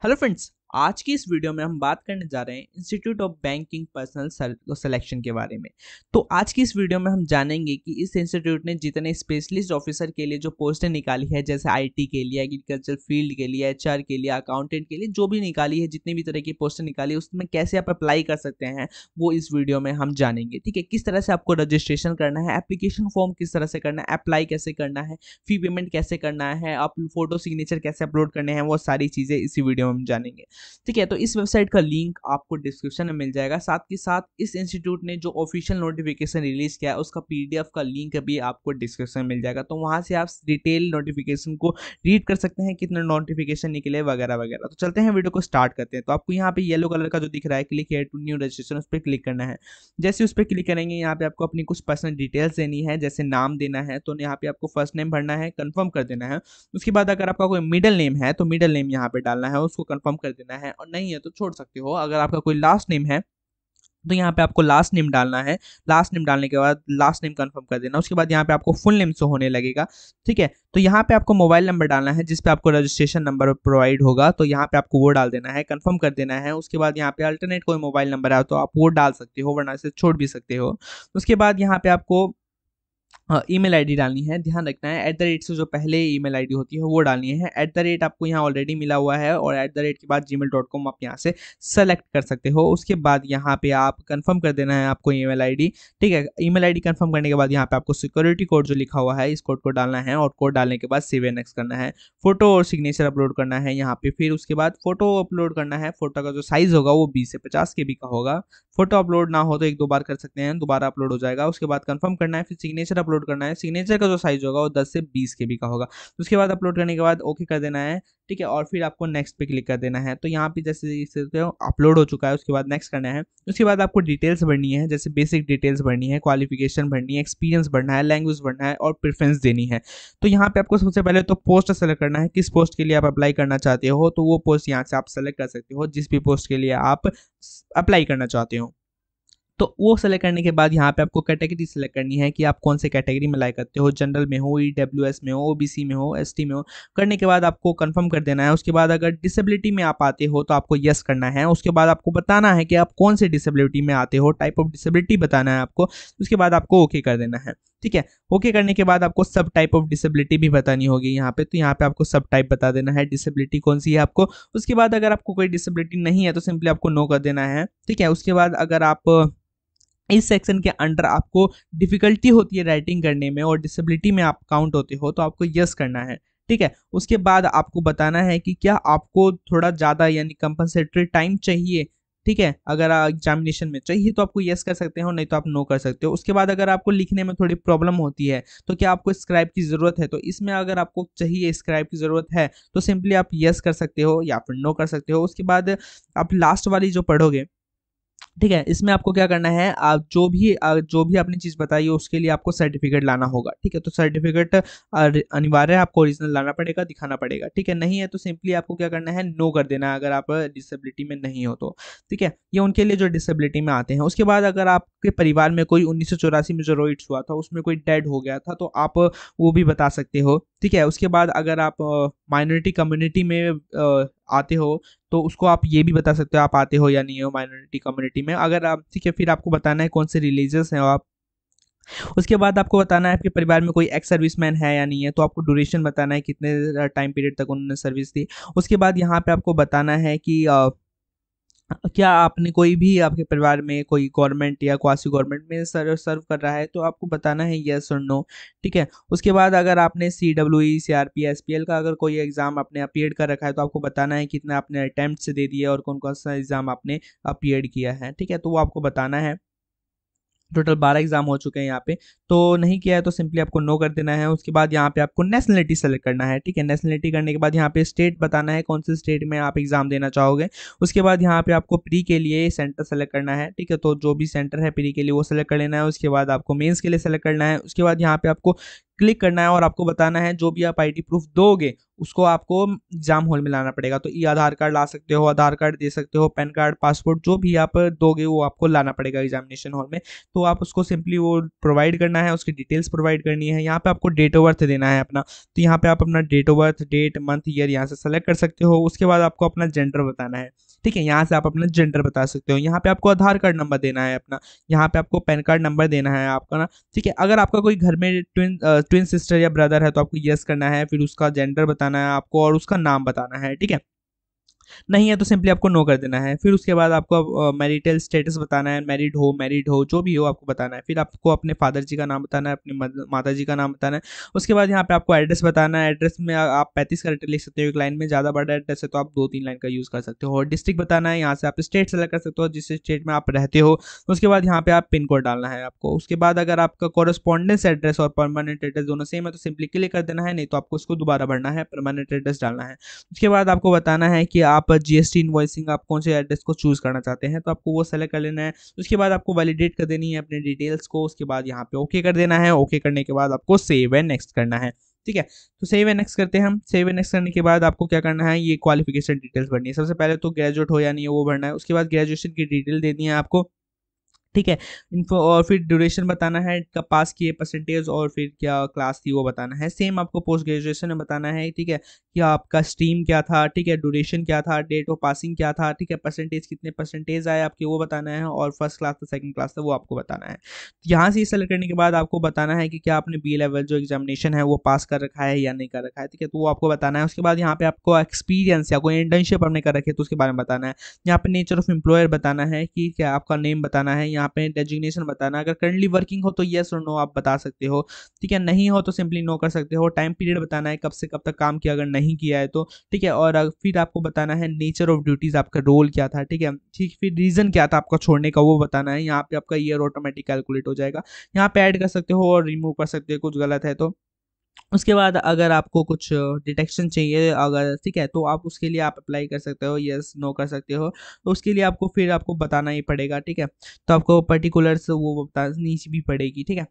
hello friends, आज की इस वीडियो में हम बात करने जा रहे हैं institute of banking personnel selection के बारे में तो आज की इस वीडियो में हम जानेंगे कि इस इंस्टीट्यूट ने जितने स्पेशलिस्ट ऑफिसर के लिए जो पोस्टें निकाली है जैसे आईटी के लिए एग्रीकल्चर फील्ड के लिए एच के लिए अकाउंटेंट के लिए जो भी निकाली है जितनी भी तरह की पोस्टें निकाली है उसमें कैसे आप अप्लाई कर सकते हैं वो इस वीडियो में हम जानेंगे ठीक है किस तरह से आपको रजिस्ट्रेशन करना है एप्लीकेशन फॉर्म किस तरह से करना है अप्लाई कैसे करना है फी पेमेंट कैसे करना है आप फोटो सिग्नेचर कैसे अपलोड करने हैं वो सारी चीज़ें इसी वीडियो में हम जानेंगे ठीक है तो इस वेबसाइट का लिंक आपको डिस्क्रिप्शन में मिल जाएगा साथ के साथ इस इंस्टीट्यूट ने जो ऑफिशियल नोटिफिकेशन रिलीज किया है उसका पीडीएफ का लिंक भी आपको डिस्क्रिप्शन में मिल जाएगा तो वहाँ से आप डिटेल नोटिफिकेशन को रीड कर सकते हैं कितना नोटिफिकेशन निकले वगैरह वगैरह तो चलते हैं वीडियो को स्टार्ट करते हैं तो आपको यहाँ पे येलो कलर का जो दिख रहा है क्लिक है टू न्यू रजिस्ट्रेशन उस पर क्लिक करना है जैसे उस पर क्लिक करेंगे यहाँ पे आपको अपनी कुछ पर्सनल डिटेल्स देनी है जैसे नाम देना है तो यहाँ पे आपको फर्स्ट नेम भरना है कन्फर्म कर देना है उसके बाद अगर आपका कोई मिडल नेम है तो मिडल नेम यहाँ पे डालना है उसको कन्फर्म कर देना देना है और नहीं है तो छोड़ सकते हो अगर आपका कोई लास्ट नेम है तो यहाँ पे आपको लास्ट नेम डालना है लास्ट नेम डालने के बाद लास्ट नेम कंफर्म कर देना उसके बाद यहाँ पे आपको फुल नेम से होने लगेगा ठीक है तो यहाँ पे आपको मोबाइल नंबर डालना है जिस पे आपको रजिस्ट्रेशन नंबर प्रोवाइड होगा तो यहाँ पे आपको वो डाल देना है कंफर्म कर देना है उसके बाद यहाँ पे अल्टरनेट कोई मोबाइल नंबर है तो आप वो डाल सकते हो वरना से छोड़ भी सकते हो उसके बाद यहाँ पे आपको ईमेल हाँ, आईडी डालनी है ध्यान रखना है एट द रेट से जो पहले ईमेल आईडी होती है वो डालनी है एट द रेट आपको यहाँ ऑलरेडी मिला हुआ है और एट द रेट के बाद जी मेल डॉट कॉम आप यहाँ से सेलेक्ट कर सकते हो उसके बाद यहाँ पे आप कंफर्म कर देना है आपको ईमेल आईडी ठीक है ईमेल आईडी कंफर्म करने के बाद यहाँ पे आपको सिक्योरिटी कोड जो लिखा हुआ है इस कोड को डालना है और कोड डालने के बाद सेव नेक्स करना है फोटो और सिग्नेचर अपलोड करना है यहाँ पे फिर उसके बाद फोटो अपलोड करना है फोटो का जो साइज़ होगा वो बीस से पचास के बी का होगा फोटो अपलोड ना हो तो एक दो बार कर सकते हैं दोबारा अपलोड हो जाएगा उसके बाद कन्फर्म करना है फिर सिग्नेचर अपलोड अपलोड करना है सिग्नेचर का जो साइज होगा वो दस से बीस के बी का होगा तो उसके बाद अपलोड करने के बाद ओके कर देना है ठीक है और फिर आपको नेक्स्ट पे क्लिक कर देना है तो यहाँ पे जैसे जैसे अपलोड हो चुका है उसके बाद नेक्स्ट करना है उसके बाद आपको डिटेल्स भरनी है जैसे बेसिक डिटेल्स भरनी है क्वालिफिकेशन भरनी है एक्सपीरियंस भरना है लैंग्वेज भरना है और प्रेफरेंस देनी है तो यहाँ पे आपको सबसे पहले तो पोस्ट सेलेक्ट करना है किस पोस्ट के लिए आप अप्लाई करना चाहते हो तो वो पोस्ट यहाँ से आप सेलेक्ट कर सकते हो जिस भी पोस्ट के लिए आप अप्लाई करना चाहते हो तो वो सेलेक्ट करने के बाद यहाँ पे आपको कैटेगरी सेलेक्ट करनी है कि आप कौन से कैटेगरी में लाई करते हो जनरल में हो ई e में हो ओ में हो एस में हो करने के बाद आपको कन्फर्म कर देना है उसके बाद अगर डिसेबिलिटी में आप आते हो तो आपको येस करना है उसके बाद आपको बताना है कि आप कौन से डिसेबिलिटी में आते हो टाइप ऑफ डिसेबिलिटी बताना है आपको उसके बाद आपको ओके कर देना है ठीक है ओके करने के बाद आपको सब टाइप ऑफ डिसेबिलिटी भी बतानी होगी यहाँ पे तो यहाँ पे आपको सब टाइप बता देना है डिसेबिलिटी कौन सी है आपको उसके बाद अगर आपको कोई डिसेबिलिटी नहीं है तो सिंपली आपको नो कर देना है ठीक है उसके बाद अगर आप इस सेक्शन के अंडर आपको डिफिकल्टी होती है राइटिंग करने में और डिसेबिलिटी में आप काउंट होते हो तो आपको यस करना है ठीक है उसके बाद आपको बताना है कि क्या आपको थोड़ा ज़्यादा यानी कंपनसेटरी टाइम चाहिए ठीक है अगर एग्जामिनेशन में चाहिए तो आपको येस कर सकते हो नहीं तो आप नो कर सकते हो उसके बाद अगर आपको लिखने में थोड़ी प्रॉब्लम होती है तो क्या आपको स्क्राइब की ज़रूरत है तो इसमें अगर आपको चाहिए स्क्राइब की ज़रूरत है तो सिंपली आप येस कर सकते हो या फिर नो कर सकते हो उसके बाद आप लास्ट वाली जो पढ़ोगे ठीक है इसमें आपको क्या करना है आप जो भी जो भी आपने चीज़ बताई है उसके लिए आपको सर्टिफिकेट लाना होगा ठीक है तो सर्टिफिकेट अनिवार्य है आपको ओरिजिनल लाना पड़ेगा दिखाना पड़ेगा ठीक है नहीं है तो सिंपली आपको क्या करना है नो कर देना अगर आप डिसेबिलिटी में नहीं हो तो ठीक है ये उनके लिए जो डिसेबिलिटी में आते हैं उसके बाद अगर आपके परिवार में कोई उन्नीस में जो रोइ्स हुआ था उसमें कोई डेड हो गया था तो आप वो भी बता सकते हो ठीक है उसके बाद अगर आप माइनॉरिटी कम्युनिटी में आते हो तो उसको आप ये भी बता सकते हो आप आते हो या नहीं हो माइनॉरिटी कम्युनिटी में अगर आप ठीक है फिर आपको बताना है कौन से रिलीजियस हैं आप उसके बाद आपको बताना है आपके परिवार में कोई एक्स मैन है या नहीं है तो आपको ड्यूरेशन बताना है कितने टाइम पीरियड तक उन्होंने सर्विस दी उसके बाद यहाँ पर आपको बताना है कि क्या आपने कोई भी आपके परिवार में कोई गवर्नमेंट या क्वासी गवर्नमेंट में सर सर्व कर रहा है तो आपको बताना है यस और नो ठीक है उसके बाद अगर आपने C W E C R P S P L का अगर कोई एग्ज़ाम आपने अपीयर कर रखा है तो आपको बताना है कितना आपने अटैम्प्ट दे दिए और कौन कौन सा एग्ज़ाम आपने अपीयर किया है ठीक है तो वो आपको बताना है टोटल बारह एग्जाम हो चुके हैं यहाँ पे तो नहीं किया है तो सिंपली आपको नो कर देना है उसके बाद यहाँ पे आपको नेशनलिटी सेलेक्ट करना है ठीक है नेशनलिटी करने के बाद यहाँ पे स्टेट बताना है कौन से स्टेट में आप एग्जाम देना चाहोगे उसके बाद यहाँ पे आपको प्री के लिए सेंटर सेलेक्ट करना है ठीक है तो जो भी सेंटर है प्री के लिए वो सेलेक्ट कर लेना है उसके बाद आपको मेन्स के लिए सेलेक्ट करना है उसके बाद यहाँ पे आपको क्लिक करना है और आपको बताना है जो भी आप आईडी प्रूफ दोगे उसको आपको एग्जाम हॉल में लाना पड़ेगा तो ई आधार कार्ड ला सकते हो आधार कार्ड दे सकते हो पैन कार्ड पासपोर्ट जो भी आप दोगे वो आपको लाना पड़ेगा एग्जामिनेशन हॉल में तो आप उसको सिंपली वो प्रोवाइड करना है उसकी डिटेल्स प्रोवाइड करनी है यहाँ पे आपको डेट ऑफ बर्थ देना है अपना तो यहाँ पे आप अपना date of birth date month year यहाँ से सेलेक्ट कर सकते हो उसके बाद आपको अपना जेंडर बताना है ठीक है यहाँ से आप अपना जेंडर बता सकते हो यहाँ पे आपको आधार कार्ड नंबर देना है अपना यहाँ पे आपको पैन कार्ड नंबर देना है आपका ना ठीक है अगर आपका कोई घर में ट्विन ट्विन सिस्टर या ब्रदर है तो आपको येस करना है फिर उसका जेंडर बताना है आपको और उसका नाम बताना है ठीक है नहीं है तो सिंपली आपको नो कर देना है फिर उसके बाद आपको मैरिटल स्टेटस बताना है मैरिड हो मैरिड हो जो भी हो आपको बताना है फिर आपको अपने फादर जी का नाम बताना है अपने माता जी का नाम बताना है उसके बाद यहाँ पे आपको एड्रेस बताना है एड्रेस में आप पैंतीस करेक्टर लिख सकते हो एक लाइन में ज़्यादा बड़ा एड्रेस है तो आप दो तीन लाइन का यूज़ कर सकते हो और डिस्ट्रिक्ट बताना है यहाँ से आप स्टेट सेलेक्ट कर सकते हो जिस स्टेट में आप रहते हो उसके बाद यहाँ पे आप पिन कोड डालना है आपको उसके बाद अगर आपका कॉरेस्पॉन्डेंस एड्रेस और परमानेंट एड्रेस दोनों सेम है तो सिंपली क्लिक कर देना है नहीं तो आपको उसको दोबारा भरना है परमानेंट एड्रेस डालना है उसके बाद आपको बताना है कि आप आप जीएसटी इन्वॉइसिंग आप कौन से एड्रेस को चूज़ करना चाहते हैं तो आपको वो सेलेक्ट कर लेना है उसके बाद आपको वैलिडेट कर देनी है अपने डिटेल्स को उसके बाद यहाँ पे ओके कर देना है ओके करने के बाद आपको सेव एंड नेक्स्ट करना है ठीक है तो सेव एंड नेक्स्ट करते हैं हम सेव एंड नेक्स्ट करने के बाद आपको क्या करना है ये क्वालिफिकेशन डिटेल्स भरनी है सबसे पहले तो ग्रेजुएट हो या नहीं हो वो भरना है उसके बाद ग्रेजुएशन की डिटेल देनी है आपको ठीक है इनको और फिर ड्यूरेशन बताना है कब पास किए परसेंटेज और फिर क्या क्लास थी वो बताना है सेम आपको पोस्ट ग्रेजुएशन में बताना है ठीक है कि आपका स्ट्रीम क्या था ठीक है ड्यूरेशन क्या था डेट ऑफ पासिंग क्या था ठीक है परसेंटेज कितने परसेंटेज आए आपके वो बताना है और फर्स्ट क्लास था सेकेंड क्लास था वो आपको बताना है तो यहाँ से सेलेक्ट करने के बाद आपको बताना है कि क्या आपने बी लेवल जो एग्जामिनेशन है वो पास कर रखा है या नहीं कर रखा है ठीक है तो वो आपको बताना है उसके बाद यहाँ पे आपको एक्सपीरियंस या कोई इंटर्नशिप आपने कर रखी है तो उसके बारे में बताना है यहाँ पे नेचर ऑफ एम्प्लॉयर बताना है कि क्या आपका नेम बताना है यहाँ यहाँ पे डेजिग्नेशन बताना अगर करंटली वर्किंग हो तो येस और नो आप बता सकते हो ठीक है नहीं हो तो सिंपली नो कर सकते हो टाइम पीरियड बताना है कब से कब तक काम किया अगर नहीं किया है तो ठीक है और फिर आपको बताना है नेचर ऑफ ड्यूटीज़ आपका रोल क्या था ठीक है ठीक फिर रीज़न क्या था आपका छोड़ने का वो बताना है यहाँ पे आपका ईयर ऑटोमेटिक कैलकुलेट हो जाएगा यहाँ पे ऐड कर सकते हो और रिमूव कर सकते हो कुछ गलत है तो उसके बाद अगर आपको कुछ डिटेक्शन चाहिए अगर ठीक है तो आप उसके लिए आप अप्लाई कर सकते हो यस नो कर सकते हो तो उसके लिए आपको फिर आपको बताना ही पड़ेगा ठीक है तो आपको पर्टिकुलर्स वो बतानी भी पड़ेगी ठीक है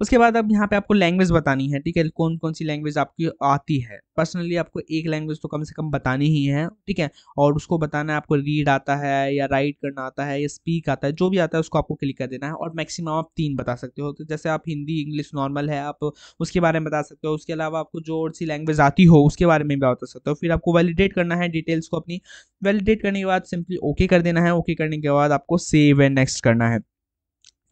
उसके बाद अब यहाँ पे आपको लैंग्वेज बतानी है ठीक है कौन कौन सी लैंग्वेज आपकी आती है पर्सनली आपको एक लैंग्वेज तो कम से कम बतानी ही है ठीक है और उसको बताना है आपको रीड आता है या राइट करना आता है या स्पीक आता है जो भी आता है उसको आपको क्लिक कर देना है और मैक्सिमम आप तीन बता सकते हो तो जैसे आप हिंदी इंग्लिश नॉर्मल है आप उसके बारे में बता सकते हो उसके अलावा आपको जो और सी लैंग्वेज आती हो उसके बारे में भी बता सकते हो फिर आपको वैलिडेट करना है डिटेल्स को अपनी वैलिडेट करने के बाद सिंपली ओके कर देना है ओके करने के बाद आपको सेव एंड नेक्स्ट करना है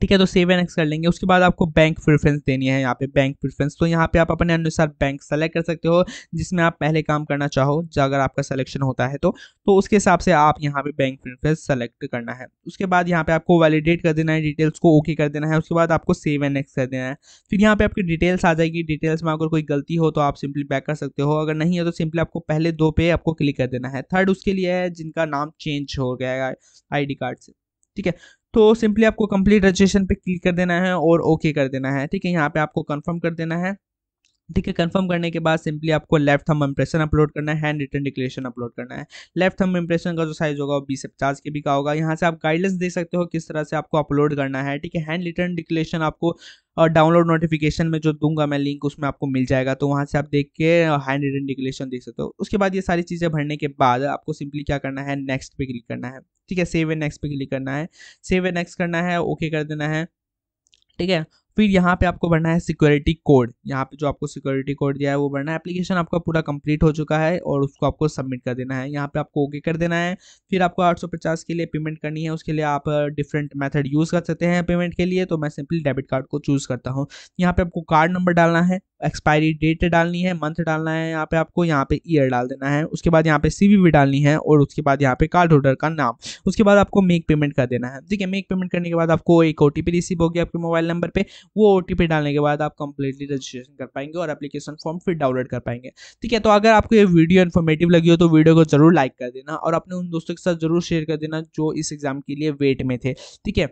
ठीक है तो सेव एन एक्स कर लेंगे उसके बाद आपको बैंक प्रेफरेंस देनी है यहाँ पे बैंक प्रेफरेंस तो यहाँ पे आप अपने अनुसार बैंक सेलेक्ट कर सकते हो जिसमें आप पहले काम करना चाहो अगर आपका सिलेक्शन होता है तो तो उसके हिसाब से आप यहाँ पे बैंक प्रेफरेंस सेलेक्ट करना है उसके बाद यहाँ पे आपको वैलिडेट कर देना है डिटेल्स को ओके कर देना है उसके बाद आपको सेव एन एक्स कर देना है फिर यहाँ पे आपकी डिटेल्स आ जाएगी डिटेल्स में अगर कोई गलती हो तो आप सिंपली बैक कर सकते हो अगर नहीं है तो सिंपली आपको पहले दो पे आपको क्लिक कर देना है थर्ड उसके लिए है जिनका नाम चेंज हो गया है आई कार्ड से ठीक है तो सिंपली आपको कंप्लीट रजिस्ट्रेशन पे क्लिक कर देना है और ओके okay कर देना है ठीक है यहाँ पे आपको कंफर्म कर देना है ठीक है कंफर्म करने के बाद सिंपली आपको लेफ्ट थंब इंप्रेशन अपलोड करना है हैंड रिटर्न डिक्लेरेशन अपलोड करना है लेफ्ट थंब इंप्रेशन का जो साइज होगा वो बीस से पचास के बी का होगा यहाँ से आप गाइडलाइंस देख सकते हो किस तरह से आपको अपलोड करना है ठीक है हैंड रिटर्न डिक्लेरेशन आपको और डाउनलोड नोटिफिकेशन में जो दूंगा मैं लिंक उसमें आपको मिल जाएगा तो वहाँ से आप देख के हैंड रिटर्न डिक्लेरेशन देख सकते हो उसके बाद ये सारी चीज़ें भरने के बाद आपको सिंपली क्या करना है नेक्स्ट पे क्लिक करना है ठीक है सेव एंड नेक्स्ट पे क्लिक करना है सेव एंड नेक्स्ट करना है ओके कर देना है ठीक है फिर यहाँ पे आपको भरना है सिक्योरिटी कोड यहाँ पे जो आपको सिक्योरिटी कोड दिया है वो भरना है एप्लीकेशन आपका पूरा कंप्लीट हो चुका है और उसको आपको सबमिट कर देना है यहाँ पे आपको ओके कर देना है फिर आपको 850 के लिए पेमेंट करनी है उसके लिए आप डिफरेंट मेथड यूज़ कर सकते हैं पेमेंट के लिए तो मैं सिंपली डेबिट कार्ड को चूज़ करता हूँ यहाँ पे आपको कार्ड नंबर डालना है एक्सपायरी डेट डालनी है मंथ डालना है यहाँ पे आपको यहाँ पे ईयर डाल देना है उसके बाद यहाँ पे वी डालनी है और उसके बाद यहाँ पे कार्ड होल्डर का नाम उसके बाद आपको मेक पेमेंट कर देना है ठीक है मेक पेमेंट करने के बाद आपको एक ओ रिसीव होगी आपके मोबाइल नंबर पर वो ओ डालने के बाद आप कंप्लीटली रजिस्ट्रेशन कर पाएंगे और एप्लीकेशन फॉर्म फिर डाउनलोड कर पाएंगे ठीक है तो अगर आपको ये वीडियो इन्फॉर्मेटिव लगी हो तो वीडियो को जरूर लाइक कर देना और अपने उन दोस्तों के साथ जरूर शेयर कर देना जो इस एग्जाम के लिए वेट में थे ठीक है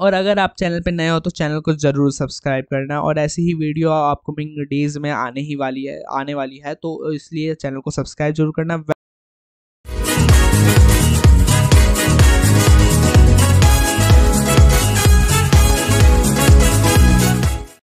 और अगर आप चैनल पे नए हो तो चैनल को ज़रूर सब्सक्राइब करना और ऐसी ही वीडियो आपको डेज में आने ही वाली है आने वाली है तो इसलिए चैनल को सब्सक्राइब जरूर करना